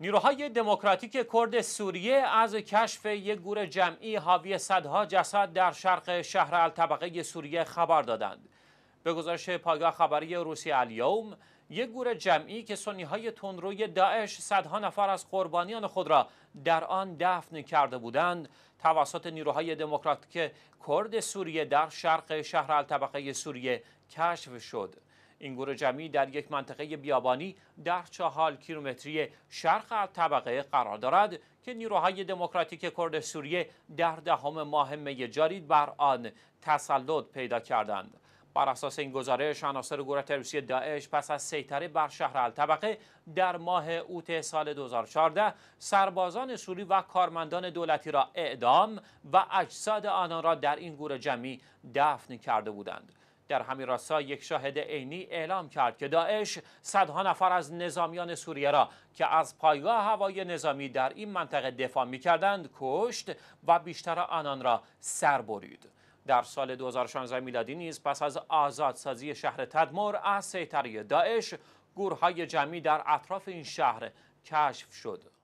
نیروهای دموکراتیک کرد سوریه از کشف یک گور جمعی حاوی صدها جسد در شرق شهر الطبقه سوریه خبر دادند. به گزارش پایگاه خبری روسی الیوم، یک گور جمعی که سنی های تندروی داعش صدها نفر از قربانیان خود را در آن دفن کرده بودند، توسط نیروهای دموکراتیک کرد سوریه در شرق شهر الطبقه سوریه کشف شد. این گروه جمعی در یک منطقه بیابانی در چهار کیلومتری شرق طبقه قرار دارد که نیروهای دموکراتیک کرد سوریه در دهم ماه می جاری بر آن تسلط پیدا کردند بر اساس این گزارش عناصر گروه تروریستی داعش پس از سیطره بر شهر الطبقه در ماه اوت سال 2014 سربازان سوری و کارمندان دولتی را اعدام و اجساد آنان را در این گروه جمعی دفن کرده بودند در همین راستا یک شاهد عینی اعلام کرد که داعش صدها نفر از نظامیان سوریه را که از پایگاه هوای نظامی در این منطقه دفاع میکردند کشت و بیشتر آنان را سر برید در سال 2016 میلادی نیز پس از آزادسازی شهر تدمر از سیطره داعش گورهای جمعی در اطراف این شهر کشف شد